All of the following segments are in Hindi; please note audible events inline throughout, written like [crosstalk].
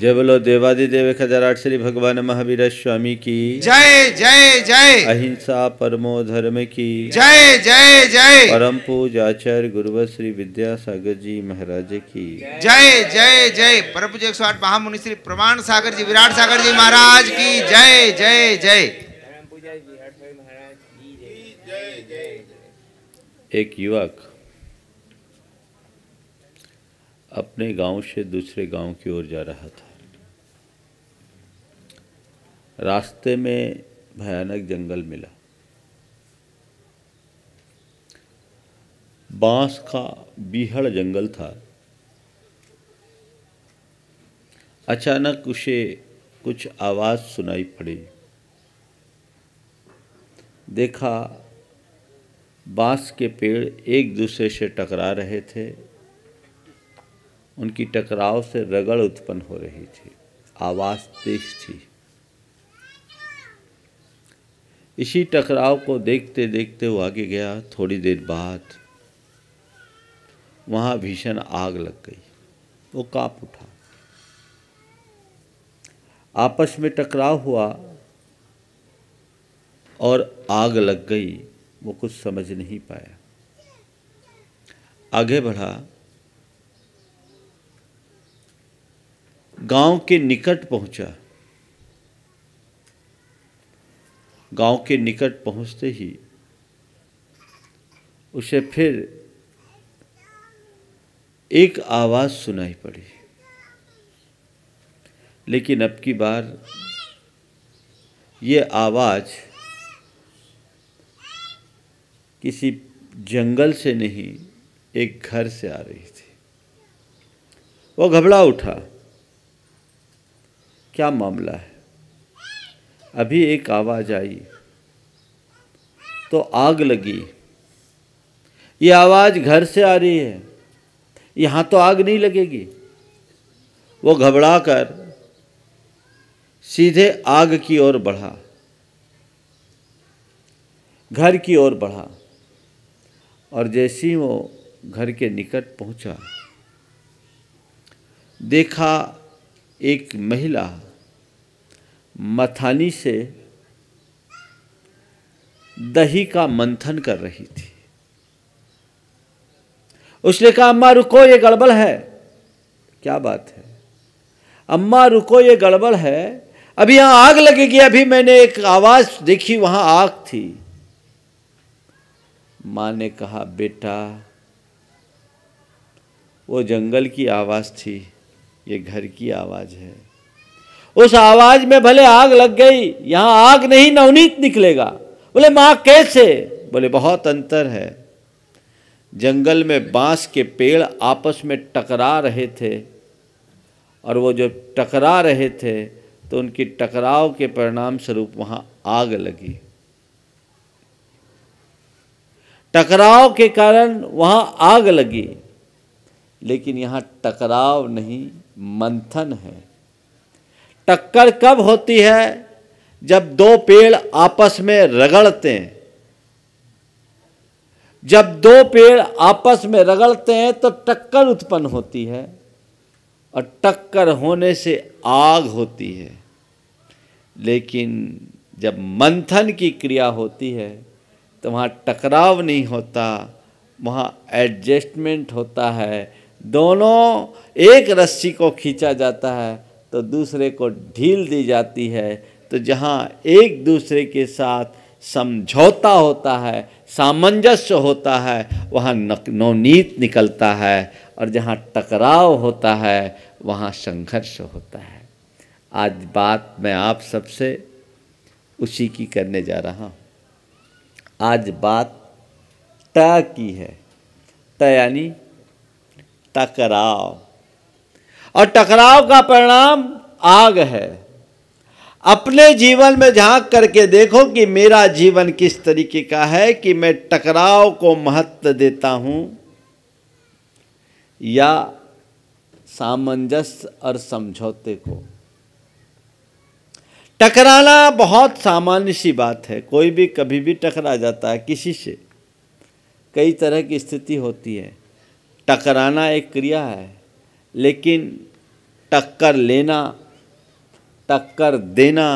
जय बोलो देवादिदेव आठ श्री भगवान महावीर स्वामी की जय जय जय अहिंसा परमो धर्म की जय जय जय परम पूजाचार्य गुरु श्री विद्यासागर जी महाराज की जय जय जय परम पूज एक सौ आठ महामुनि श्री प्रमाण सागर जी विराट सागर जी महाराज की जय जय जय एक युवक अपने गांव से दूसरे गांव की ओर जा रहा था रास्ते में भयानक जंगल मिला बांस का बीहड़ जंगल था अचानक उसे कुछ आवाज़ सुनाई पड़ी देखा बांस के पेड़ एक दूसरे से टकरा रहे थे उनकी टकराव से रगड़ उत्पन्न हो रही थी आवाज़ तेज थी इसी टकराव को देखते देखते वो आगे गया थोड़ी देर बाद वहां भीषण आग लग गई वो कांप उठा आपस में टकराव हुआ और आग लग गई वो कुछ समझ नहीं पाया आगे बढ़ा गांव के निकट पहुंचा गांव के निकट पहुंचते ही उसे फिर एक आवाज़ सुनाई पड़ी लेकिन अब की बार ये आवाज़ किसी जंगल से नहीं एक घर से आ रही थी वो घबरा उठा क्या मामला है अभी एक आवाज़ आई तो आग लगी ये आवाज़ घर से आ रही है यहाँ तो आग नहीं लगेगी वो घबरा कर सीधे आग की ओर बढ़ा घर की ओर बढ़ा और जैसे ही वो घर के निकट पहुंचा देखा एक महिला मथानी से दही का मंथन कर रही थी उसने कहा अम्मा रुको ये गड़बड़ है क्या बात है अम्मा रुको ये गड़बड़ है अभी यहां आग लगेगी अभी मैंने एक आवाज देखी वहां आग थी मां ने कहा बेटा वो जंगल की आवाज थी ये घर की आवाज है उस आवाज में भले आग लग गई यहां आग नहीं नवनीत निकलेगा बोले मां कैसे बोले बहुत अंतर है जंगल में बांस के पेड़ आपस में टकरा रहे थे और वो जो टकरा रहे थे तो उनकी टकराव के परिणाम स्वरूप वहां आग लगी टकराव के कारण वहां आग लगी लेकिन यहां टकराव नहीं मंथन है टक्कर कब होती है जब दो पेड़ आपस में रगड़ते हैं जब दो पेड़ आपस में रगड़ते हैं तो टक्कर उत्पन्न होती है और टक्कर होने से आग होती है लेकिन जब मंथन की क्रिया होती है तो वहाँ टकराव नहीं होता वहाँ एडजस्टमेंट होता है दोनों एक रस्सी को खींचा जाता है तो दूसरे को ढील दी जाती है तो जहाँ एक दूसरे के साथ समझौता होता है सामंजस्य होता है वहाँ नवनीत निकलता है और जहाँ टकराव होता है वहाँ संघर्ष होता है आज बात मैं आप सबसे उसी की करने जा रहा हूँ आज बात ट की है त यानी टकराव और टकराव का परिणाम आग है अपने जीवन में झांक करके देखो कि मेरा जीवन किस तरीके का है कि मैं टकराव को महत्व देता हूं या सामंजस्य और समझौते को टकराना बहुत सामान्य सी बात है कोई भी कभी भी टकरा जाता है किसी से कई तरह की स्थिति होती है टकराना एक क्रिया है लेकिन टक्कर लेना टक्कर देना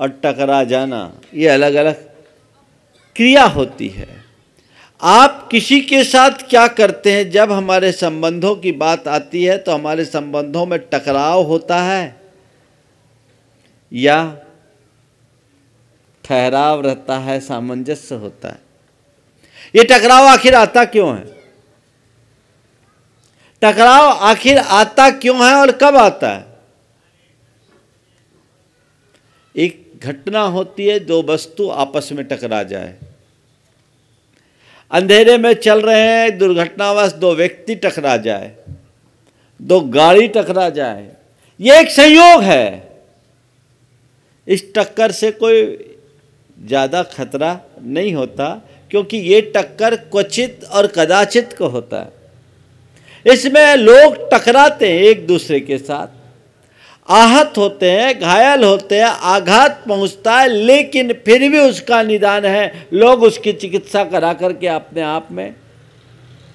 और टकरा जाना ये अलग अलग क्रिया होती है आप किसी के साथ क्या करते हैं जब हमारे संबंधों की बात आती है तो हमारे संबंधों में टकराव होता है या ठहराव रहता है सामंजस्य होता है ये टकराव आखिर आता क्यों है टकराव आखिर आता क्यों है और कब आता है एक घटना होती है दो वस्तु आपस में टकरा जाए अंधेरे में चल रहे हैं दुर्घटनावश दो व्यक्ति टकरा जाए दो गाड़ी टकरा जाए यह एक संयोग है इस टक्कर से कोई ज़्यादा खतरा नहीं होता क्योंकि ये टक्कर क्वचित और कदाचित को होता है इसमें लोग टकराते हैं एक दूसरे के साथ आहत होते हैं घायल होते हैं आघात पहुंचता है लेकिन फिर भी उसका निदान है लोग उसकी चिकित्सा करा करके अपने आप में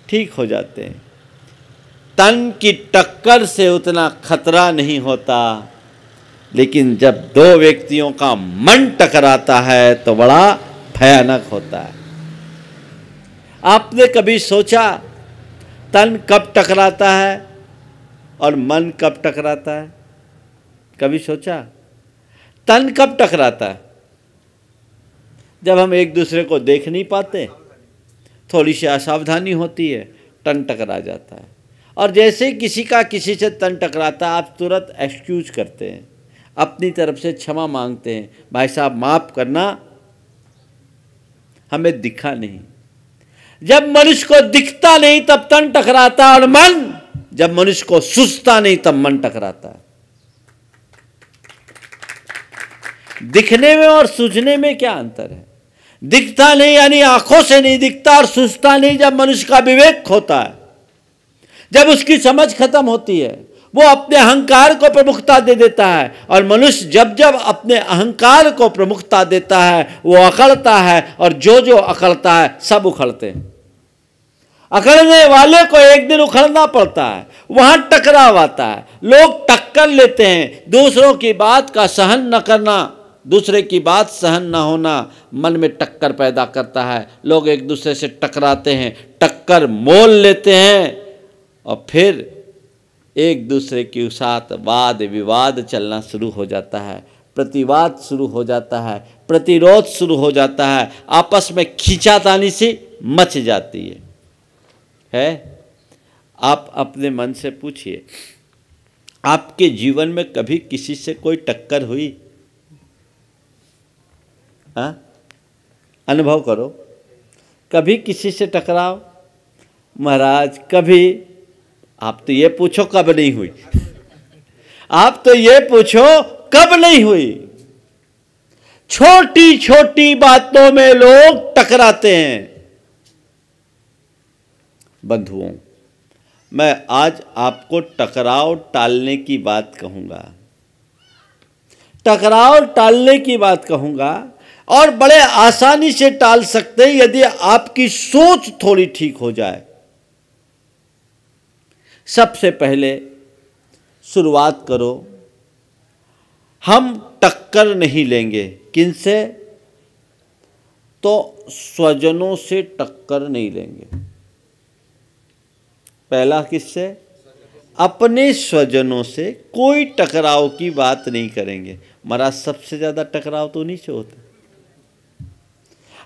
ठीक हो जाते हैं तन की टक्कर से उतना खतरा नहीं होता लेकिन जब दो व्यक्तियों का मन टकराता है तो बड़ा भयानक होता है आपने कभी सोचा तन कब टकराता है और मन कब टकराता है कभी सोचा तन कब टकराता है जब हम एक दूसरे को देख नहीं पाते थोड़ी सी असावधानी होती है तन टकरा जाता है और जैसे ही किसी का किसी से तन टकराता आप तुरंत एक्सक्यूज करते हैं अपनी तरफ से क्षमा मांगते हैं भाई साहब माफ़ करना हमें दिखा नहीं जब मनुष्य को दिखता नहीं तब तन टकराता और मन जब मनुष्य को सुझता नहीं तब मन टकराता है दिखने में और सूझने में क्या अंतर है दिखता नहीं यानी आंखों से नहीं दिखता और सुझता नहीं जब मनुष्य का विवेक होता है जब उसकी समझ खत्म होती है वो अपने अहंकार को प्रमुखता दे देता है और मनुष्य जब जब अपने अहंकार को प्रमुखता देता है वो अकड़ता है और जो जो अकड़ता है सब उखड़ते हैं अखड़ने वाले को एक दिन उखड़ना पड़ता है वहाँ टकराव आता है लोग टक्कर लेते हैं दूसरों की बात का सहन न करना दूसरे की बात सहन न होना मन में टक्कर पैदा करता है लोग एक दूसरे से टकराते हैं टक्कर मोल लेते हैं और फिर एक दूसरे के साथ वाद विवाद चलना शुरू हो जाता है प्रतिवाद शुरू हो जाता है प्रतिरोध शुरू हो जाता है आपस में खींचातानी सी मच जाती है है आप अपने मन से पूछिए आपके जीवन में कभी किसी से कोई टक्कर हुई आ? हाँ? अनुभव करो कभी किसी से टकराओ महाराज कभी आप तो ये पूछो कब नहीं हुई आप तो ये पूछो कब नहीं हुई छोटी छोटी बातों में लोग टकराते हैं बंधुओं मैं आज आपको टकराव टालने की बात कहूँगा टकराव टालने की बात कहूँगा और बड़े आसानी से टाल सकते हैं यदि आपकी सोच थोड़ी ठीक हो जाए सबसे पहले शुरुआत करो हम टक्कर नहीं लेंगे किनसे तो स्वजनों से टक्कर नहीं लेंगे पहला किससे अपने स्वजनों से कोई टकराव की बात नहीं करेंगे महाराज सबसे ज़्यादा टकराव तो उन्हीं से होता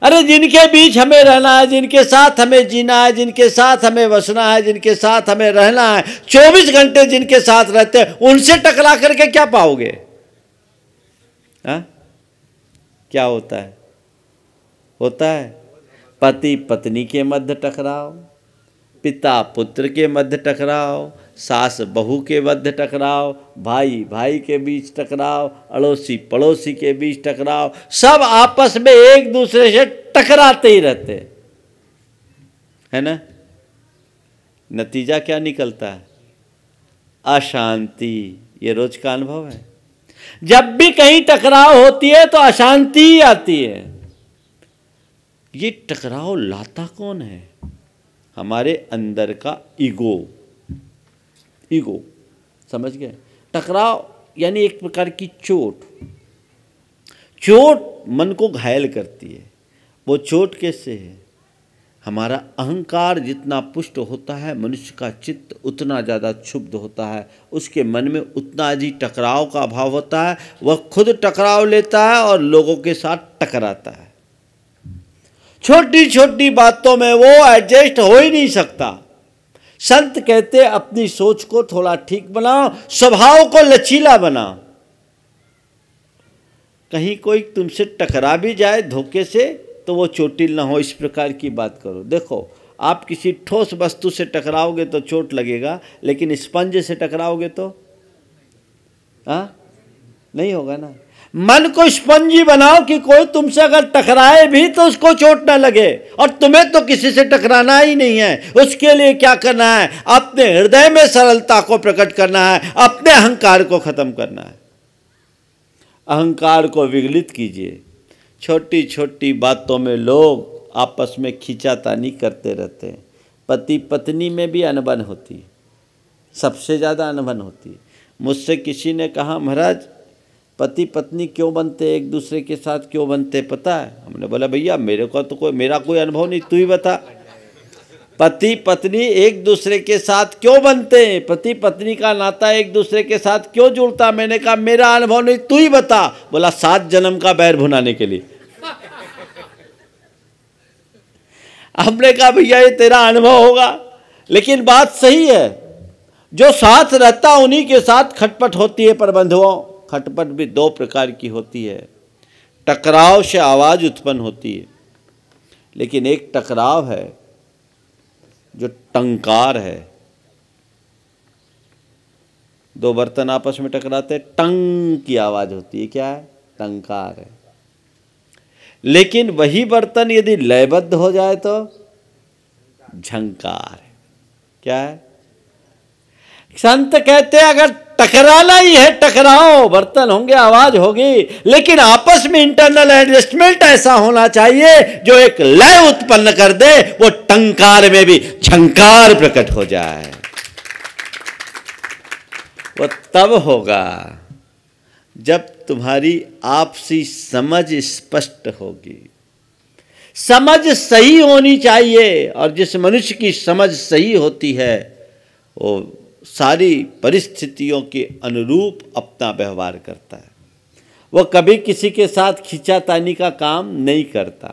अरे जिनके बीच हमें रहना है जिनके साथ हमें जीना है जिनके साथ हमें बसना है जिनके साथ हमें रहना है चौबीस घंटे जिनके साथ रहते हैं उनसे टकरा करके क्या पाओगे हा? क्या होता है होता है पति पत्नी के मध्य टकराव पिता पुत्र के मध्य टकराव सास बहू के मध्य टकराव भाई भाई के बीच टकराव अड़ोसी पड़ोसी के बीच टकराव सब आपस में एक दूसरे से टकराते ही रहते है ना नतीजा क्या निकलता है अशांति ये रोज का अनुभव है जब भी कहीं टकराव होती है तो अशांति ही आती है ये टकराव लाता कौन है हमारे अंदर का ईगो ईगो समझ गए टकराव यानी एक प्रकार की चोट चोट मन को घायल करती है वो चोट कैसे है हमारा अहंकार जितना पुष्ट होता है मनुष्य का चित्त उतना ज़्यादा क्षुब्ध होता है उसके मन में उतना ही टकराव का अभाव होता है वह खुद टकराव लेता है और लोगों के साथ टकराता है छोटी छोटी बातों में वो एडजस्ट हो ही नहीं सकता संत कहते अपनी सोच को थोड़ा ठीक बनाओ स्वभाव को लचीला बनाओ कहीं कोई तुमसे टकरा भी जाए धोखे से तो वो चोटिल ना हो इस प्रकार की बात करो देखो आप किसी ठोस वस्तु से टकराओगे तो चोट लगेगा लेकिन स्पंज से टकराओगे तो आ? हाँ? नहीं होगा ना मन को स्पंजी बनाओ कि कोई तुमसे अगर टकराए भी तो उसको चोट ना लगे और तुम्हें तो किसी से टकराना ही नहीं है उसके लिए क्या करना है अपने हृदय में सरलता को प्रकट करना है अपने अहंकार को खत्म करना है अहंकार को विगलित कीजिए छोटी छोटी बातों में लोग आपस में खींचातानी करते रहते हैं पति पत्नी में भी अनबन होती है सबसे ज़्यादा अनबन होती है मुझसे किसी ने कहा महाराज पति पत्नी क्यों बनते एक दूसरे के साथ क्यों बनते पता है हमने बोला भैया मेरे को तो कोई मेरा कोई अनुभव नहीं तू ही बता पति पत्नी एक दूसरे के साथ क्यों बनते हैं पति पत्नी का नाता एक दूसरे के साथ क्यों जुड़ता मैंने कहा मेरा अनुभव नहीं तू ही बता बोला सात जन्म का बैर भुनाने के लिए हमने कहा भैया ये तेरा अनुभव होगा लेकिन बात सही है जो साथ रहता उन्हीं के साथ खटपट होती है प्रबंधुओं खटपट भी दो प्रकार की होती है टकराव से आवाज़ उत्पन्न होती है लेकिन एक टकराव है जो टंकार है दो बर्तन आपस में टकराते हैं टंग की आवाज़ होती है क्या है टंकार है लेकिन वही बर्तन यदि लयबद्ध हो जाए तो झंकार है क्या है संत कहते हैं अगर टकराना ही है टकराओ बर्तन होंगे आवाज होगी लेकिन आपस में इंटरनल एडजस्टमेंट ऐसा होना चाहिए जो एक लय उत्पन्न कर दे वो टंकार में भी झंकार प्रकट हो जाए वो तब होगा जब तुम्हारी आपसी समझ स्पष्ट होगी समझ सही होनी चाहिए और जिस मनुष्य की समझ सही होती है वो सारी परिस्थितियों के अनुरूप अपना व्यवहार करता है वह कभी किसी के साथ खींचातानी का काम नहीं करता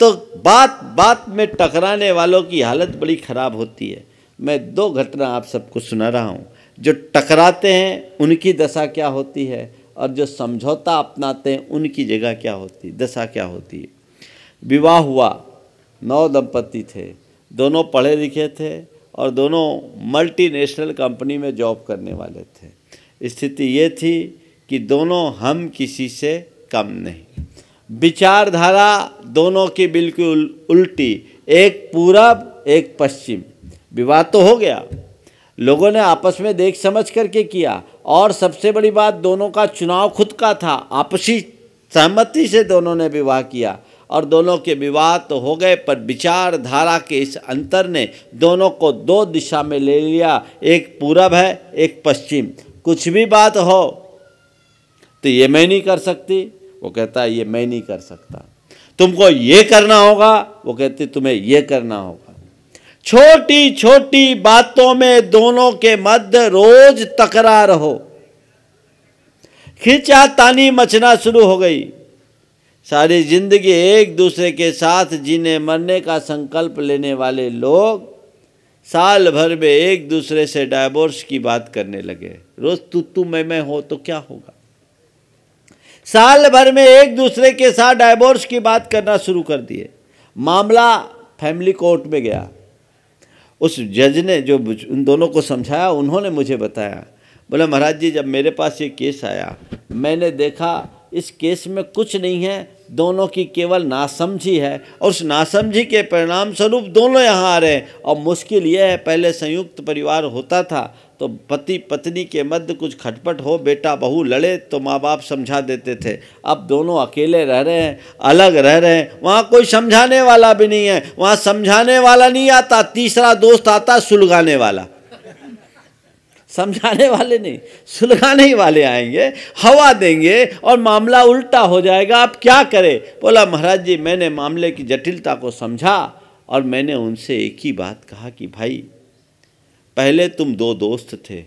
तो बात बात में टकराने वालों की हालत बड़ी ख़राब होती है मैं दो घटना आप सबको सुना रहा हूँ जो टकराते हैं उनकी दशा क्या होती है और जो समझौता अपनाते हैं उनकी जगह क्या होती है दशा क्या होती है विवाह हुआ नौ दंपति थे दोनों पढ़े लिखे थे और दोनों मल्टीनेशनल कंपनी में जॉब करने वाले थे स्थिति ये थी कि दोनों हम किसी से कम नहीं विचारधारा दोनों की बिल्कुल उल्टी एक पूरब एक पश्चिम विवाद तो हो गया लोगों ने आपस में देख समझ करके किया और सबसे बड़ी बात दोनों का चुनाव खुद का था आपसी सहमति से दोनों ने विवाह किया और दोनों के विवाद तो हो गए पर विचारधारा के इस अंतर ने दोनों को दो दिशा में ले लिया एक पूरब है एक पश्चिम कुछ भी बात हो तो ये मैं नहीं कर सकती वो कहता है ये मैं नहीं कर सकता तुमको ये करना होगा वो कहती तुम्हें ये करना होगा छोटी छोटी बातों में दोनों के मध्य रोज तकरार हो तानी मचना शुरू हो गई सारी जिंदगी एक दूसरे के साथ जीने मरने का संकल्प लेने वाले लोग साल भर में एक दूसरे से डायवोर्स की बात करने लगे रोज तू तू मैं मैं हो तो क्या होगा साल भर में एक दूसरे के साथ डायवोर्स की बात करना शुरू कर दिए मामला फैमिली कोर्ट में गया उस जज ने जो उन दोनों को समझाया उन्होंने मुझे बताया बोला महाराज जी जब मेरे पास ये केस आया मैंने देखा इस केस में कुछ नहीं है दोनों की केवल नासमझी है और उस नासमझी के परिणाम स्वरूप दोनों यहाँ आ रहे हैं और मुश्किल यह है पहले संयुक्त परिवार होता था तो पति पत्नी के मध्य कुछ खटपट हो बेटा बहू लड़े तो माँ बाप समझा देते थे अब दोनों अकेले रह रहे हैं अलग रह रहे हैं वहाँ कोई समझाने वाला भी नहीं है वहाँ समझाने वाला नहीं आता तीसरा दोस्त आता सुलगाने वाला समझाने वाले नहीं सुलझाने वाले आएंगे हवा देंगे और मामला उल्टा हो जाएगा आप क्या करें बोला महाराज जी मैंने मामले की जटिलता को समझा और मैंने उनसे एक ही बात कहा कि भाई पहले तुम दो दोस्त थे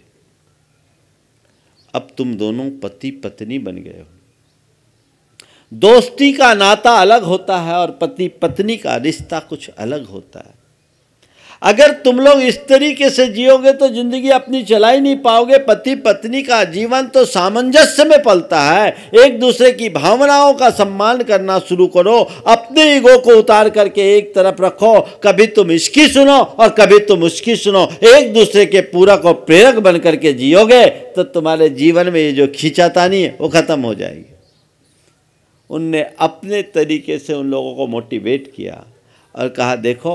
अब तुम दोनों पति पत्नी बन गए हो दोस्ती का नाता अलग होता है और पति पत्नी का रिश्ता कुछ अलग होता है अगर तुम लोग इस तरीके से जियोगे तो जिंदगी अपनी चला ही नहीं पाओगे पति पत्नी का जीवन तो सामंजस्य में पलता है एक दूसरे की भावनाओं का सम्मान करना शुरू करो अपने ईगो को उतार करके एक तरफ रखो कभी तुम इसकी सुनो और कभी तुम उसकी सुनो एक दूसरे के पूरक और प्रेरक बन करके जियोगे तो तुम्हारे जीवन में ये जो नहीं है वो ख़त्म हो जाएगी उनने अपने तरीके से उन लोगों को मोटिवेट किया और कहा देखो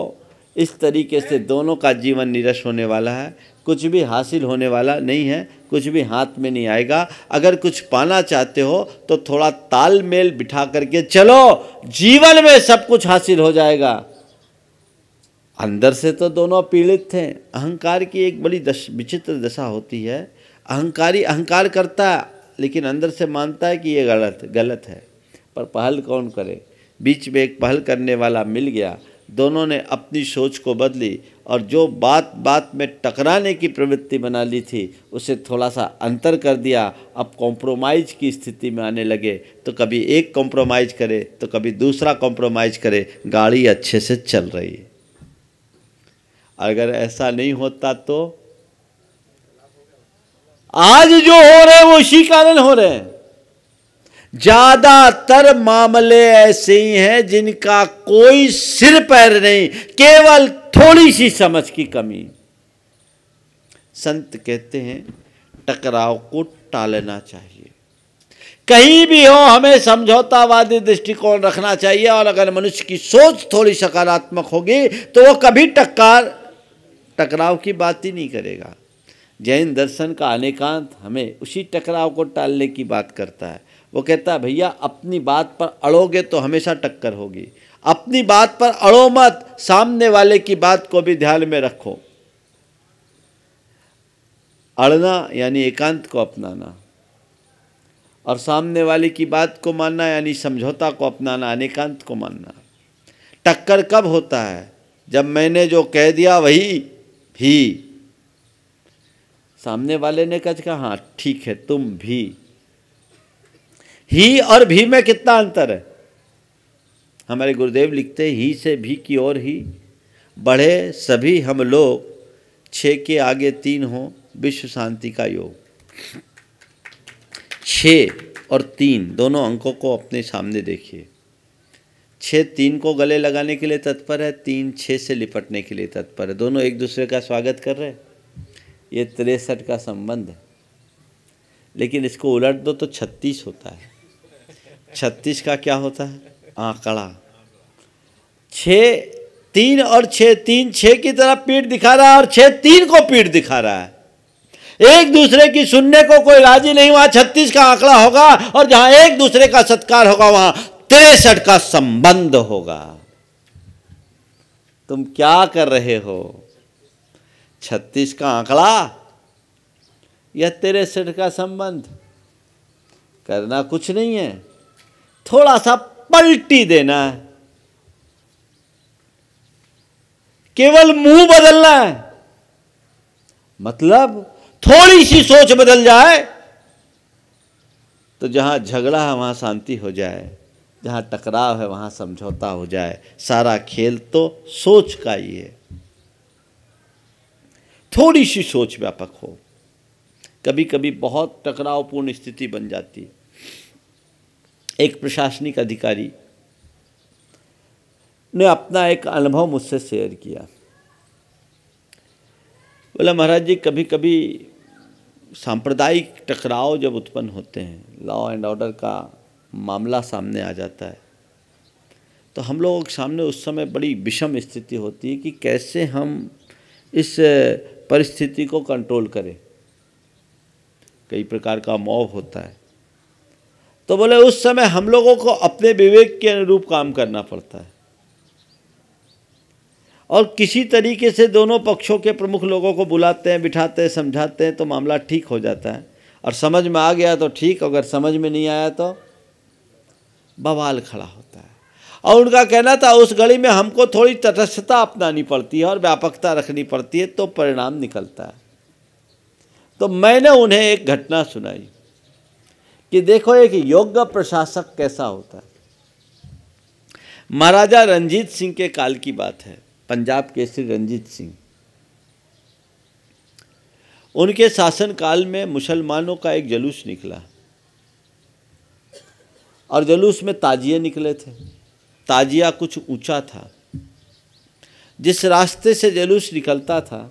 इस तरीके से दोनों का जीवन निरस होने वाला है कुछ भी हासिल होने वाला नहीं है कुछ भी हाथ में नहीं आएगा अगर कुछ पाना चाहते हो तो थोड़ा तालमेल बिठा करके चलो जीवन में सब कुछ हासिल हो जाएगा अंदर से तो दोनों पीड़ित थे अहंकार की एक बड़ी दश विचित्र दशा होती है अहंकारी अहंकार करता है लेकिन अंदर से मानता है कि ये गलत गलत है पर पहल कौन करे बीच में एक पहल करने वाला मिल गया दोनों ने अपनी सोच को बदली और जो बात बात में टकराने की प्रवृत्ति बना ली थी उसे थोड़ा सा अंतर कर दिया अब कॉम्प्रोमाइज की स्थिति में आने लगे तो कभी एक कॉम्प्रोमाइज करे तो कभी दूसरा कॉम्प्रोमाइज करे गाड़ी अच्छे से चल रही है अगर ऐसा नहीं होता तो आज जो हो रहे हैं वो इसी कारण हो रहे हैं ज्यादातर मामले ऐसे ही हैं जिनका कोई सिर पैर नहीं केवल थोड़ी सी समझ की कमी संत कहते हैं टकराव को टालना चाहिए कहीं भी हो हमें समझौतावादी दृष्टिकोण रखना चाहिए और अगर मनुष्य की सोच थोड़ी सकारात्मक होगी तो वो कभी टक्कर टकराव की बात ही नहीं करेगा जैन दर्शन का अनेकांत हमें उसी टकराव को टालने की बात करता है वो कहता है भैया अपनी बात पर अड़ोगे तो हमेशा टक्कर होगी अपनी बात पर अड़ो मत सामने वाले की बात को भी ध्यान में रखो अड़ना यानी एकांत को अपनाना और सामने वाले की बात को मानना यानी समझौता को अपनाना अनेकांत को मानना टक्कर कब होता है जब मैंने जो कह दिया वही भी सामने वाले ने कह कहा हाँ ठीक है तुम भी ही और भी में कितना अंतर है हमारे गुरुदेव लिखते ही से भी की ओर ही बढ़े सभी हम लोग छे के आगे तीन हो विश्व शांति का योग छे और तीन दोनों अंकों को अपने सामने देखिए छः तीन को गले लगाने के लिए तत्पर है तीन छः से लिपटने के लिए तत्पर है दोनों एक दूसरे का स्वागत कर रहे हैं ये तिरसठ का संबंध है लेकिन इसको उलट दो तो छत्तीस होता है छत्तीस का क्या होता है आंकड़ा छ तीन और छ तीन छ की तरह पीठ दिखा रहा है और छ तीन को पीठ दिखा रहा है एक दूसरे की सुनने को कोई राजी नहीं हुआ छत्तीस का आंकड़ा होगा और जहां एक दूसरे का सत्कार होगा वहां तिरसठ का संबंध होगा तुम क्या कर रहे हो छत्तीस का आंकड़ा या तिरसठ का संबंध करना कुछ नहीं है थोड़ा सा पलटी देना है केवल मुंह बदलना है मतलब थोड़ी सी सोच बदल जाए तो जहां झगड़ा है वहां शांति हो जाए जहां टकराव है वहां समझौता हो जाए सारा खेल तो सोच का ही है थोड़ी सी सोच व्यापक हो कभी कभी बहुत टकरावपूर्ण स्थिति बन जाती है एक प्रशासनिक अधिकारी ने अपना एक अनुभव मुझसे शेयर किया बोला महाराज जी कभी कभी सांप्रदायिक टकराव जब उत्पन्न होते हैं लॉ एंड ऑर्डर का मामला सामने आ जाता है तो हम लोगों के सामने उस समय बड़ी विषम स्थिति होती है कि कैसे हम इस परिस्थिति को कंट्रोल करें कई प्रकार का मौव होता है तो बोले उस समय हम लोगों को अपने विवेक के अनुरूप काम करना पड़ता है और किसी तरीके से दोनों पक्षों के प्रमुख लोगों को बुलाते हैं बिठाते हैं समझाते हैं तो मामला ठीक हो जाता है और समझ में आ गया तो ठीक अगर समझ में नहीं आया तो बवाल खड़ा होता है और उनका कहना था उस घड़ी में हमको थोड़ी तटस्थता अपनानी पड़ती है और व्यापकता रखनी पड़ती है तो परिणाम निकलता है तो मैंने उन्हें एक घटना सुनाई कि देखो एक योग्य प्रशासक कैसा होता है महाराजा रंजीत सिंह के काल की बात है पंजाब के श्री रंजीत सिंह उनके शासन काल में मुसलमानों का एक जलूस निकला और जलूस में ताजिए निकले थे ताजिया कुछ ऊंचा था जिस रास्ते से जलूस निकलता था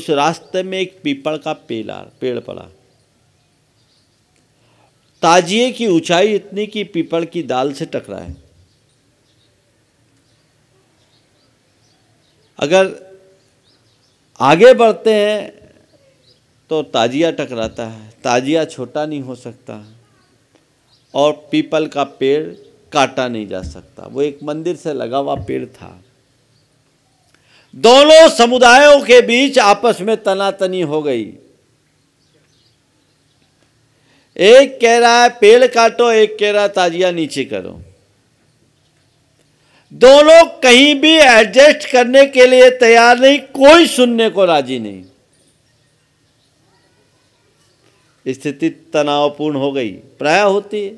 उस रास्ते में एक पीपल का पेड़ पेड़ पड़ा ताजिए की ऊंचाई इतनी कि पीपल की दाल से टकरा है अगर आगे बढ़ते हैं तो ताजिया टकराता है ताजिया छोटा नहीं हो सकता और पीपल का पेड़ काटा नहीं जा सकता वो एक मंदिर से लगा हुआ पेड़ था दोनों समुदायों के बीच आपस में तनातनी हो गई एक कह रहा है पेड़ काटो एक कह रहा है ताजिया नीचे करो दोनों कहीं भी एडजस्ट करने के लिए तैयार नहीं कोई सुनने को राजी नहीं स्थिति तनावपूर्ण हो गई प्राय होती है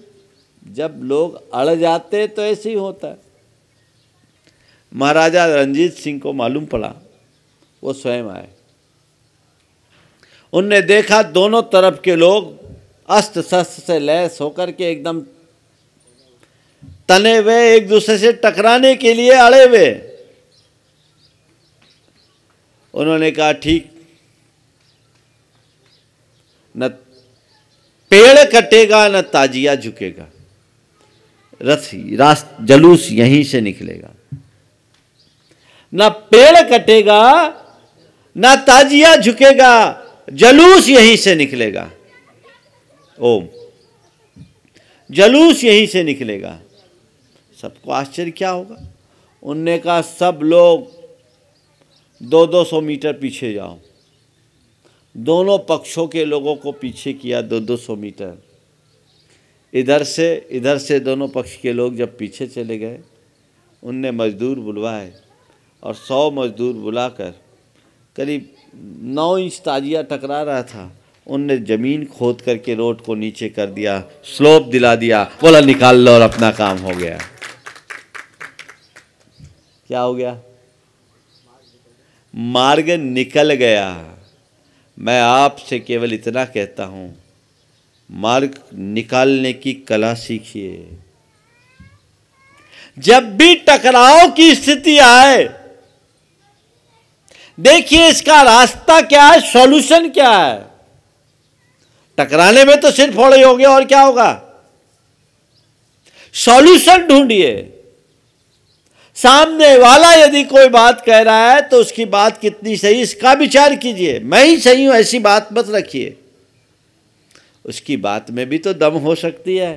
जब लोग अड़ जाते तो ऐसे ही होता है महाराजा रंजीत सिंह को मालूम पड़ा वो स्वयं आए उनने देखा दोनों तरफ के लोग अस्त्र शस्त्र से लैस होकर के एकदम तने हुए एक दूसरे से टकराने के लिए अड़े हुए उन्होंने कहा ठीक न पेड़ कटेगा न ताजिया झुकेगा रथ रास्त जलूस यहीं से निकलेगा ना पेड़ कटेगा ना ताजिया झुकेगा जलूस यहीं से निकलेगा ओम जलूस यहीं से निकलेगा सबको आश्चर्य क्या होगा उनने कहा सब लोग दो दो सौ मीटर पीछे जाओ दोनों पक्षों के लोगों को पीछे किया दो दो सौ मीटर इधर से इधर से दोनों पक्ष के लोग जब पीछे चले गए उनने मजदूर बुलवाए और सौ मजदूर बुलाकर करीब नौ इंच ताजिया टकरा रहा था उनने ज़मीन खोद करके रोड को नीचे कर दिया स्लोप दिला दिया बोला निकाल लो और अपना काम हो गया क्या हो गया मार्ग निकल गया मैं आपसे केवल इतना कहता हूँ मार्ग निकालने की कला सीखिए जब भी टकराव की स्थिति आए देखिए इसका रास्ता क्या है सॉल्यूशन क्या है टकराने में तो सिर फोड़े हो गया और क्या होगा सॉल्यूशन ढूंढिए सामने वाला यदि कोई बात कह रहा है तो उसकी बात कितनी सही इसका विचार कीजिए मैं ही सही हूं ऐसी बात मत रखिए उसकी बात में भी तो दम हो सकती है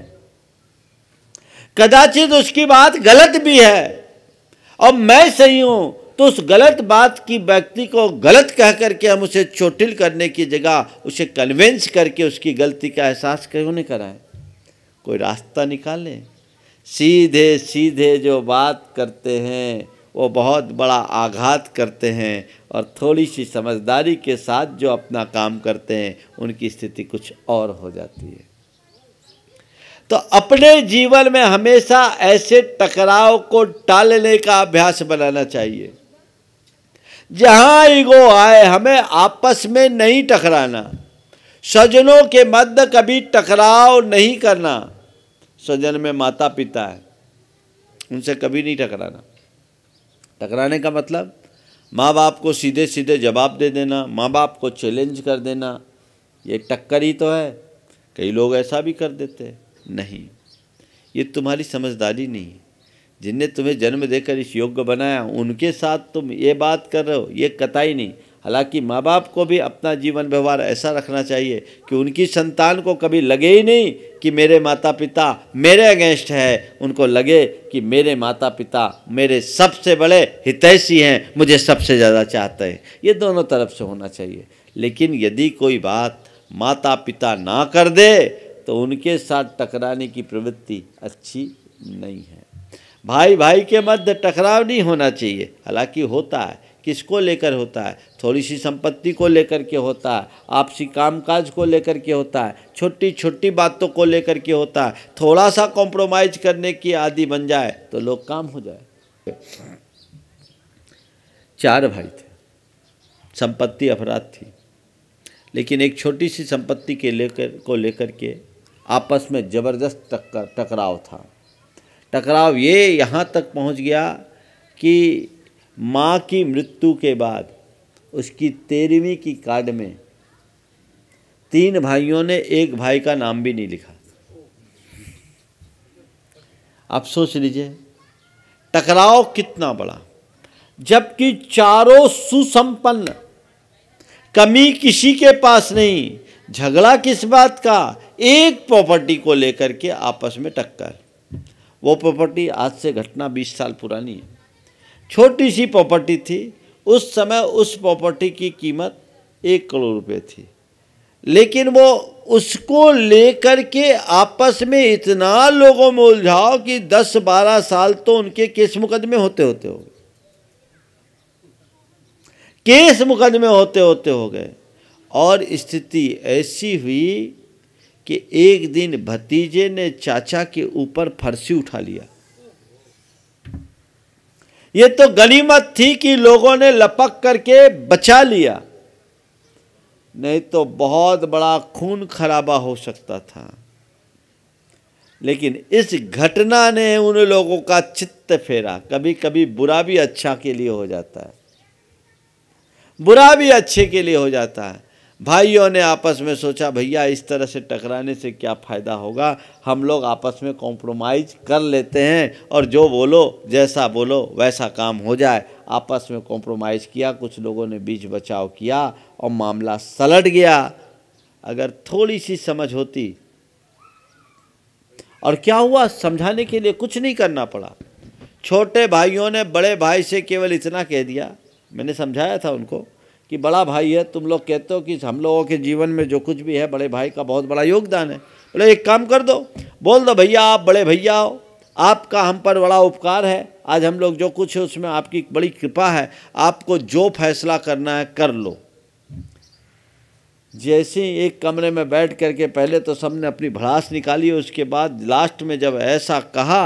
कदाचित उसकी बात गलत भी है और मैं सही हूं तो उस गलत बात की व्यक्ति को गलत कह करके हम उसे चोटिल करने की जगह उसे कन्विंस करके उसकी गलती का एहसास क्यों नहीं कराए कोई रास्ता निकालें सीधे सीधे जो बात करते हैं वो बहुत बड़ा आघात करते हैं और थोड़ी सी समझदारी के साथ जो अपना काम करते हैं उनकी स्थिति कुछ और हो जाती है तो अपने जीवन में हमेशा ऐसे टकराव को टालने का अभ्यास बनाना चाहिए जहाँ ईगो आए हमें आपस में नहीं टकराना सजनों के मध्य कभी टकराव नहीं करना सजन में माता पिता है उनसे कभी नहीं टकराना टकराने का मतलब माँ बाप को सीधे सीधे जवाब दे देना माँ बाप को चैलेंज कर देना ये टक्कर ही तो है कई लोग ऐसा भी कर देते नहीं ये तुम्हारी समझदारी नहीं है जिनने तुम्हें जन्म देकर इस योग्य बनाया उनके साथ तुम ये बात कर रहे हो ये कताई नहीं हालांकि माँ बाप को भी अपना जीवन व्यवहार ऐसा रखना चाहिए कि उनकी संतान को कभी लगे ही नहीं कि मेरे माता पिता मेरे अगेंस्ट है उनको लगे कि मेरे माता पिता मेरे सबसे बड़े हितैषी हैं मुझे सबसे ज़्यादा चाहते हैं ये दोनों तरफ से होना चाहिए लेकिन यदि कोई बात माता पिता ना कर दे तो उनके साथ टकराने की प्रवृत्ति अच्छी नहीं है भाई भाई के मध्य टकराव नहीं होना चाहिए हालांकि होता है किसको लेकर होता है थोड़ी सी संपत्ति को लेकर के होता है आपसी कामकाज को लेकर के होता है छोटी छोटी बातों को लेकर के होता है थोड़ा सा कॉम्प्रोमाइज करने की आदि बन जाए तो लोग काम हो जाए चार भाई थे संपत्ति अपराध थी लेकिन एक छोटी सी संपत्ति के लेकर को लेकर के आपस में ज़बरदस्त टक्कर टकराव था टकराव ये यहाँ तक पहुँच गया कि माँ की मृत्यु के बाद उसकी तेरहवीं की कार्ड में तीन भाइयों ने एक भाई का नाम भी नहीं लिखा आप सोच लीजिए टकराव कितना बड़ा जबकि चारों सुसंपन्न कमी किसी के पास नहीं झगड़ा किस बात का एक प्रॉपर्टी को लेकर के आपस में टक्कर वो प्रॉपर्टी आज से घटना बीस साल पुरानी है छोटी सी प्रॉपर्टी थी उस समय उस प्रॉपर्टी की कीमत एक करोड़ रुपए थी लेकिन वो उसको लेकर के आपस में इतना लोगों में उलझाओ कि 10-12 साल तो उनके केस मुकदमे होते होते हो गए केस मुकदमे होते होते हो गए और स्थिति ऐसी हुई कि एक दिन भतीजे ने चाचा के ऊपर फरसी उठा लिया ये तो गनीमत थी कि लोगों ने लपक करके बचा लिया नहीं तो बहुत बड़ा खून खराबा हो सकता था लेकिन इस घटना ने उन लोगों का चित्त फेरा कभी कभी बुरा भी अच्छा के लिए हो जाता है बुरा भी अच्छे के लिए हो जाता है भाइयों ने आपस में सोचा भैया इस तरह से टकराने से क्या फ़ायदा होगा हम लोग आपस में कॉम्प्रोमाइज़ कर लेते हैं और जो बोलो जैसा बोलो वैसा काम हो जाए आपस में कॉम्प्रोमाइज़ किया कुछ लोगों ने बीच बचाव किया और मामला सलट गया अगर थोड़ी सी समझ होती और क्या हुआ समझाने के लिए कुछ नहीं करना पड़ा छोटे भाइयों ने बड़े भाई से केवल इतना कह दिया मैंने समझाया था उनको कि बड़ा भाई है तुम लोग कहते हो कि हम लोगों के जीवन में जो कुछ भी है बड़े भाई का बहुत बड़ा योगदान है बोले एक काम कर दो बोल दो भैया आप बड़े भैया हो आपका हम पर बड़ा उपकार है आज हम लोग जो कुछ है उसमें आपकी बड़ी कृपा है आपको जो फैसला करना है कर लो जैसे ही एक कमरे में बैठ करके पहले तो सबने अपनी भड़ास निकाली उसके बाद लास्ट में जब ऐसा कहा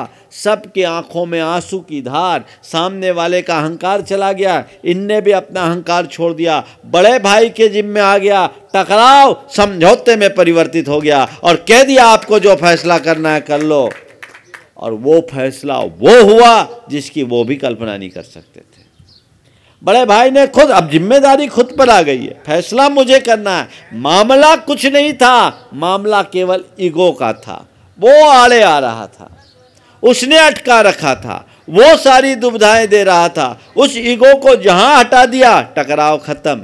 सबके आंखों में आंसू की धार सामने वाले का अहंकार चला गया इनने भी अपना अहंकार छोड़ दिया बड़े भाई के जिम में आ गया टकराव समझौते में परिवर्तित हो गया और कह दिया आपको जो फैसला करना है कर लो और वो फैसला वो हुआ जिसकी वो भी कल्पना नहीं कर सकते थे बड़े भाई ने खुद अब जिम्मेदारी खुद पर आ गई है फैसला मुझे करना है मामला कुछ नहीं था मामला केवल ईगो का था वो आड़े आ रहा था उसने अटका रखा था वो सारी दुविधाएं दे रहा था उस ईगो को जहां हटा दिया टकराव खत्म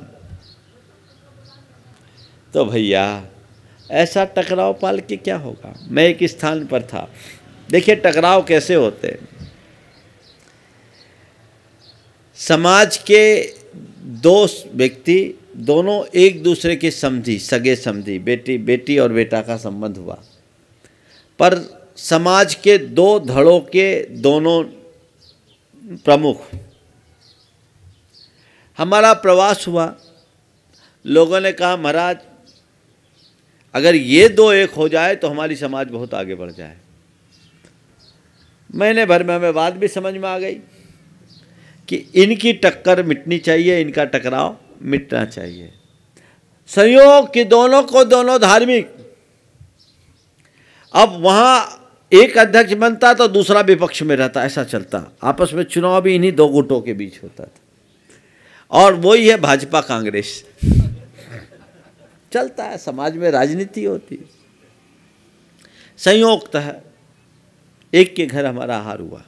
तो भैया ऐसा टकराव पाल के क्या होगा मैं एक स्थान पर था देखिए टकराव कैसे होते हैं समाज के दो व्यक्ति दोनों एक दूसरे के समझी सगे समझी बेटी बेटी और बेटा का संबंध हुआ पर समाज के दो धड़ों के दोनों प्रमुख हमारा प्रवास हुआ लोगों ने कहा महाराज अगर ये दो एक हो जाए तो हमारी समाज बहुत आगे बढ़ जाए महीने भर में हमें बात भी समझ में आ गई कि इनकी टक्कर मिटनी चाहिए इनका टकराव मिटना चाहिए संयोग कि दोनों को दोनों धार्मिक अब वहां एक अध्यक्ष बनता तो दूसरा विपक्ष में रहता ऐसा चलता आपस में चुनाव भी इन्हीं दो गुटों के बीच होता था और वही है भाजपा कांग्रेस चलता है समाज में राजनीति होती है संयोगतः एक के घर हमारा हार हुआ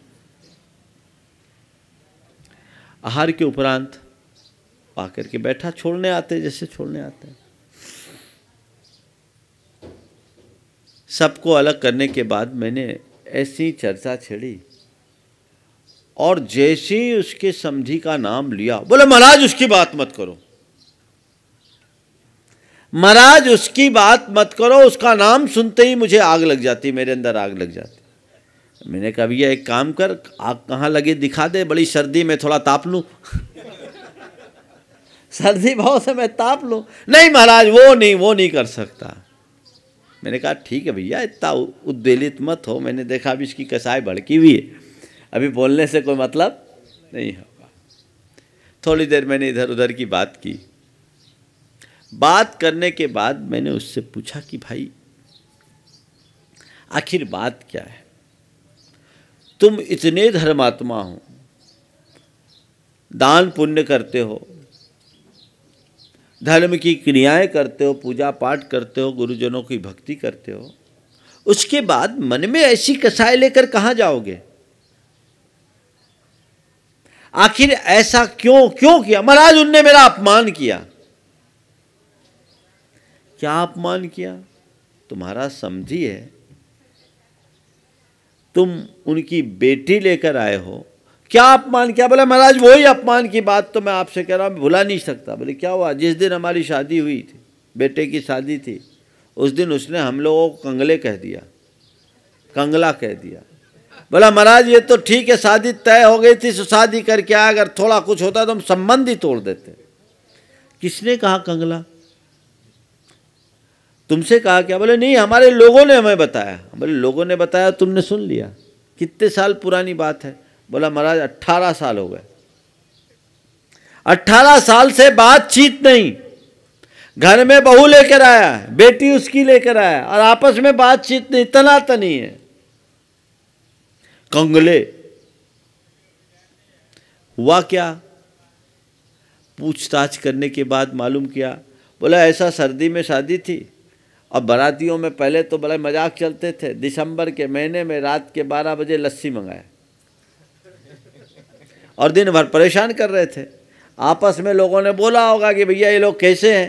आहार के उपरांत पाकर के बैठा छोड़ने आते जैसे छोड़ने आते हैं सबको अलग करने के बाद मैंने ऐसी चर्चा छेड़ी और जैसे ही उसके समझी का नाम लिया बोले महाराज उसकी बात मत करो महाराज उसकी बात मत करो उसका नाम सुनते ही मुझे आग लग जाती मेरे अंदर आग लग जाती मैंने कहा भैया एक काम कर आग कहाँ लगी दिखा दे बड़ी सर्दी में थोड़ा ताप लूँ [laughs] सर्दी भाव से मैं ताप लूँ नहीं महाराज वो नहीं वो नहीं कर सकता मैंने कहा ठीक है भैया इतना उद्वेलित मत हो मैंने देखा अभी इसकी कसाई भड़की हुई है अभी बोलने से कोई मतलब नहीं होगा थोड़ी देर मैंने इधर उधर की बात की बात करने के बाद मैंने उससे पूछा कि भाई आखिर बात क्या है तुम इतने धर्मात्मा हो दान पुण्य करते हो धर्म की क्रियाएं करते हो पूजा पाठ करते हो गुरुजनों की भक्ति करते हो उसके बाद मन में ऐसी कसाई लेकर कहां जाओगे आखिर ऐसा क्यों क्यों किया महाराज उनने मेरा अपमान किया क्या अपमान किया तुम्हारा समझी है तुम उनकी बेटी लेकर आए हो क्या अपमान क्या बोला महाराज वही अपमान की बात तो मैं आपसे कह रहा हूँ भुला नहीं सकता बोले क्या हुआ जिस दिन हमारी शादी हुई थी बेटे की शादी थी उस दिन उसने हम लोगों को कंगले कह दिया कंगला कह दिया बोला महाराज ये तो ठीक है शादी तय हो गई थी शादी करके आया अगर थोड़ा कुछ होता तो हम संबंध ही तोड़ देते किसने कहा कंगला तुमसे कहा क्या बोले नहीं हमारे लोगों ने हमें बताया बोले लोगों ने बताया तुमने सुन लिया कितने साल पुरानी बात है बोला महाराज अट्ठारह साल हो गए अट्ठारह साल से बातचीत नहीं घर में बहू लेकर आया बेटी उसकी लेकर आया और आपस में बातचीत नहीं तो नहीं है कंगले हुआ क्या पूछताछ करने के बाद मालूम किया बोला ऐसा सर्दी में शादी थी अब बारातियों में पहले तो बड़े मजाक चलते थे दिसंबर के महीने में रात के बारह बजे लस्सी मंगाए और दिन भर परेशान कर रहे थे आपस में लोगों ने बोला होगा कि भैया ये लोग कैसे हैं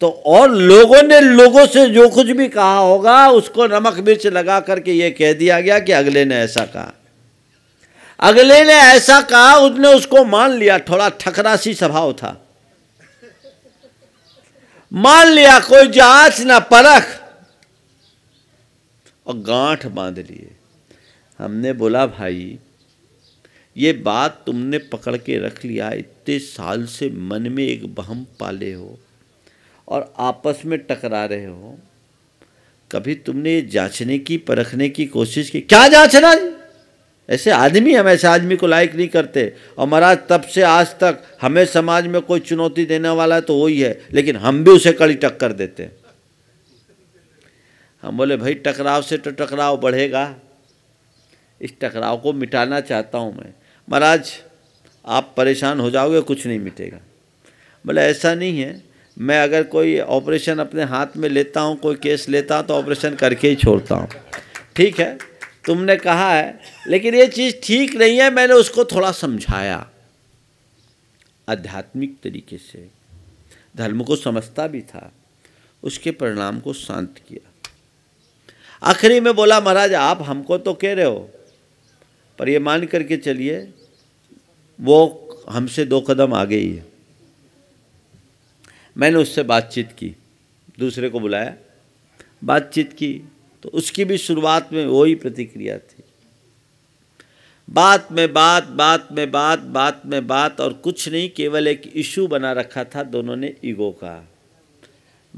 तो और लोगों ने लोगों से जो कुछ भी कहा होगा उसको नमक मिर्च लगा करके ये कह दिया गया कि अगले ने ऐसा कहा अगले ने ऐसा कहा उसने उसको मान लिया थोड़ा ठकरासी स्वभाव था मान लिया कोई जांच ना परख और गांठ बांध लिए हमने बोला भाई ये बात तुमने पकड़ के रख लिया इतने साल से मन में एक बहम पाले हो और आपस में टकरा रहे हो कभी तुमने ये जांचने की परखने की कोशिश की क्या जांचना जी ऐसे आदमी हम ऐसे आदमी को लायक नहीं करते और महाराज तब से आज तक हमें समाज में कोई चुनौती देने वाला तो वही है लेकिन हम भी उसे कड़ी टक्कर देते हम बोले भाई टकराव से तो टकराव बढ़ेगा इस टकराव को मिटाना चाहता हूँ मैं महाराज आप परेशान हो जाओगे कुछ नहीं मिटेगा बोले ऐसा नहीं है मैं अगर कोई ऑपरेशन अपने हाथ में लेता हूँ कोई केस लेता हूँ तो ऑपरेशन करके ही छोड़ता हूँ ठीक है तुमने कहा है लेकिन ये चीज़ ठीक नहीं है मैंने उसको थोड़ा समझाया आध्यात्मिक तरीके से धर्म को समझता भी था उसके परिणाम को शांत किया आखिरी में बोला महाराज आप हमको तो कह रहे हो पर ये मान करके चलिए वो हमसे दो कदम आगे ही है मैंने उससे बातचीत की दूसरे को बुलाया बातचीत की तो उसकी भी शुरुआत में वही प्रतिक्रिया थी बात में बात बात में बात बात में बात और कुछ नहीं केवल एक इशू बना रखा था दोनों ने ईगो का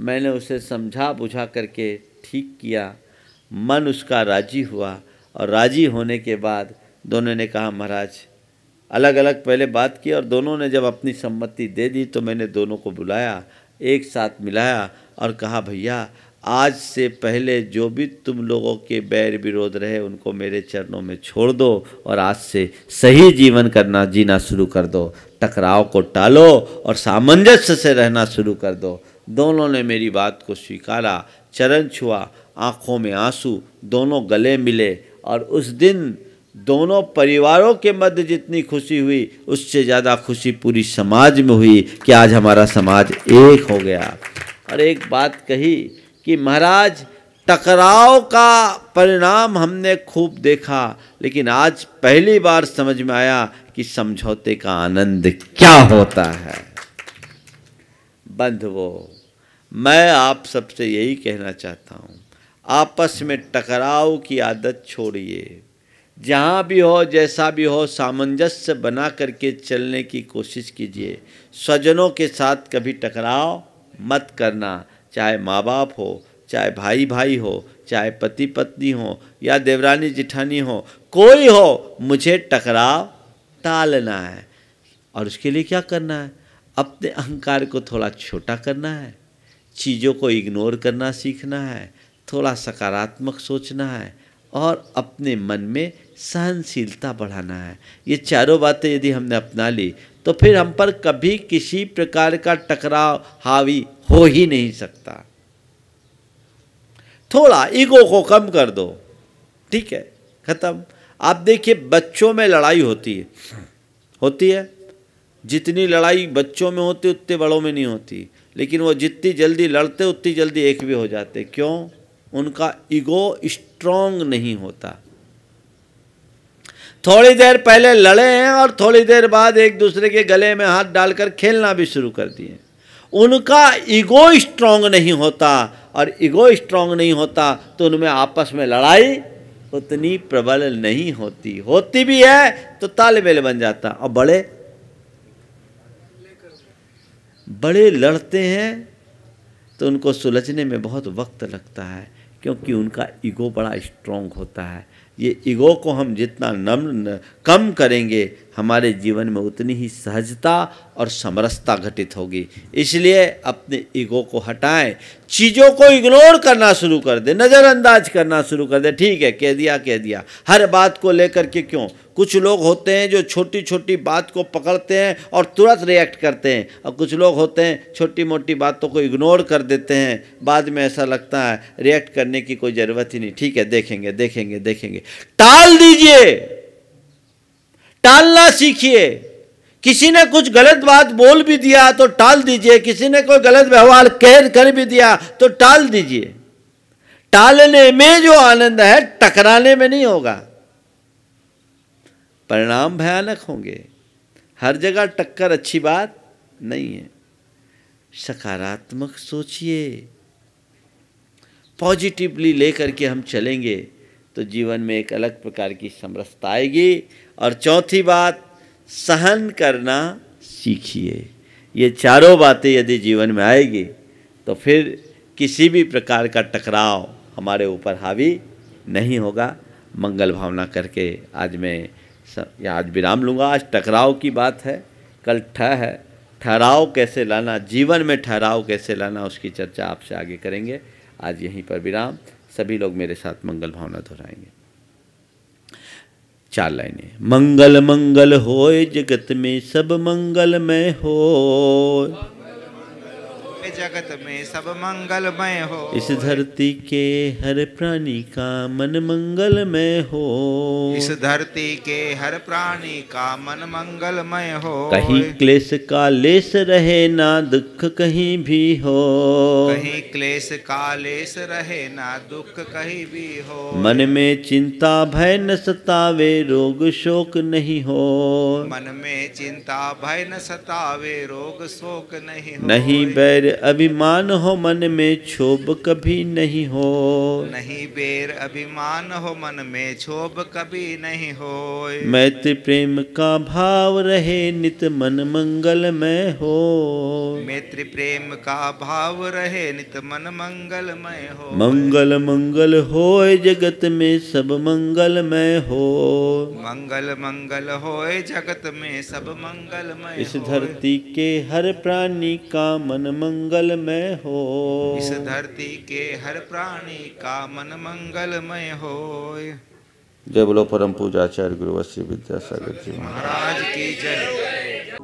मैंने उसे समझा बुझा करके ठीक किया मन उसका राजी हुआ और राजी होने के बाद दोनों ने कहा महाराज अलग अलग पहले बात की और दोनों ने जब अपनी सम्मति दे दी तो मैंने दोनों को बुलाया एक साथ मिलाया और कहा भैया आज से पहले जो भी तुम लोगों के बैर विरोध रहे उनको मेरे चरणों में छोड़ दो और आज से सही जीवन करना जीना शुरू कर दो टकराव को टालो और सामंजस्य से रहना शुरू कर दो दोनों ने मेरी बात को स्वीकारा चरण छुआ आँखों में आंसू दोनों गले मिले और उस दिन दोनों परिवारों के मध्य जितनी खुशी हुई उससे ज़्यादा खुशी पूरी समाज में हुई कि आज हमारा समाज एक हो गया और एक बात कही कि महाराज टकराव का परिणाम हमने खूब देखा लेकिन आज पहली बार समझ में आया कि समझौते का आनंद क्या होता है बंधुओं मैं आप सबसे यही कहना चाहता हूँ आपस में टकराव की आदत छोड़िए जहाँ भी हो जैसा भी हो सामंजस्य बना करके चलने की कोशिश कीजिए स्वजनों के साथ कभी टकराव मत करना चाहे माँ बाप हो चाहे भाई भाई हो चाहे पति पत्नी हो या देवरानी जिठानी हो कोई हो मुझे टकराव टालना है और उसके लिए क्या करना है अपने अहंकार को थोड़ा छोटा करना है चीज़ों को इग्नोर करना सीखना है थोड़ा सकारात्मक सोचना है और अपने मन में सहनशीलता बढ़ाना है ये चारों बातें यदि हमने अपना ली तो फिर हम पर कभी किसी प्रकार का टकराव हावी हो ही नहीं सकता थोड़ा ईगो को कम कर दो ठीक है खत्म आप देखिए बच्चों में लड़ाई होती है होती है जितनी लड़ाई बच्चों में होती उतने बड़ों में नहीं होती लेकिन वो जितनी जल्दी लड़ते उतनी जल्दी एक भी हो जाते क्यों उनका ईगो स्ट्रांग नहीं होता थोड़ी देर पहले लड़े हैं और थोड़ी देर बाद एक दूसरे के गले में हाथ डालकर खेलना भी शुरू कर दिए उनका ईगो स्ट्रांग नहीं होता और ईगो स्ट्रांग नहीं होता तो उनमें आपस में लड़ाई उतनी प्रबल नहीं होती होती भी है तो तालमेल बन जाता और बड़े बड़े लड़ते हैं तो उनको सुलझने में बहुत वक्त लगता है क्योंकि उनका ईगो बड़ा स्ट्रांग होता है ये ईगो को हम जितना नम्र कम करेंगे हमारे जीवन में उतनी ही सहजता और समरसता घटित होगी इसलिए अपने ईगो को हटाएं चीज़ों को इग्नोर करना शुरू कर दे नज़रअंदाज करना शुरू कर दे ठीक है कह दिया कह दिया हर बात को लेकर के क्यों कुछ लोग होते हैं जो छोटी छोटी बात को पकड़ते हैं और तुरंत रिएक्ट करते हैं और कुछ लोग होते हैं छोटी मोटी बातों को इग्नोर कर देते हैं बाद में ऐसा लगता है रिएक्ट करने की कोई ज़रूरत ही नहीं ठीक है देखेंगे देखेंगे देखेंगे टाल दीजिए टालना सीखिए किसी ने कुछ गलत बात बोल भी दिया तो टाल दीजिए किसी ने कोई गलत व्यवहार कह कर भी दिया तो टाल दीजिए टालने में जो आनंद है टकराने में नहीं होगा परिणाम भयानक होंगे हर जगह टक्कर अच्छी बात नहीं है सकारात्मक सोचिए पॉजिटिवली लेकर के हम चलेंगे तो जीवन में एक अलग प्रकार की समरसता आएगी और चौथी बात सहन करना सीखिए ये चारों बातें यदि जीवन में आएगी तो फिर किसी भी प्रकार का टकराव हमारे ऊपर हावी नहीं होगा मंगल भावना करके आज मैं सर यहाँ आज विराम लूँगा आज टकराव की बात है कल ठह है ठहराव कैसे लाना जीवन में ठहराव कैसे लाना उसकी चर्चा आपसे आगे करेंगे आज यहीं पर विराम सभी लोग मेरे साथ मंगल भावना दोहराएंगे चार लाइने मंगल मंगल होए जगत में सब मंगल में हो जगत में सब मंगलमय हो इस धरती के हर प्राणी का मन मंगलमय हो इस धरती के हर प्राणी का मन मंगलमय हो कहीं क्लेश का लेस रहे ना दुख कहीं भी हो कहीं क्लेश का लेस रहे ना दुख कहीं भी हो मन में चिंता भय न सतावे रोग शोक नहीं हो मन में चिंता भय न सतावे रोग शोक नहीं हो नहीं बैर अभिमान हो मन में क्षोभ कभी नहीं हो नहीं बेर अभिमान हो मन में क्षोभ कभी नहीं हो मैत्री प्रेम का भाव रहे नित मन मंगल में हो मैत्री प्रेम का भाव रहे नित मन मंगल में हो मंगल मंगल हो जगत में सब मंगल में हो मंगल मंगल हो जगत में सब मंगल में इस धरती के हर प्राणी का मन मंगल मंगलमय हो इस धरती के हर प्राणी का मन मंगलमय हो जय बोलो परम पूजाचार्य गुरुवश्री विद्यासागर जी महाराज की जय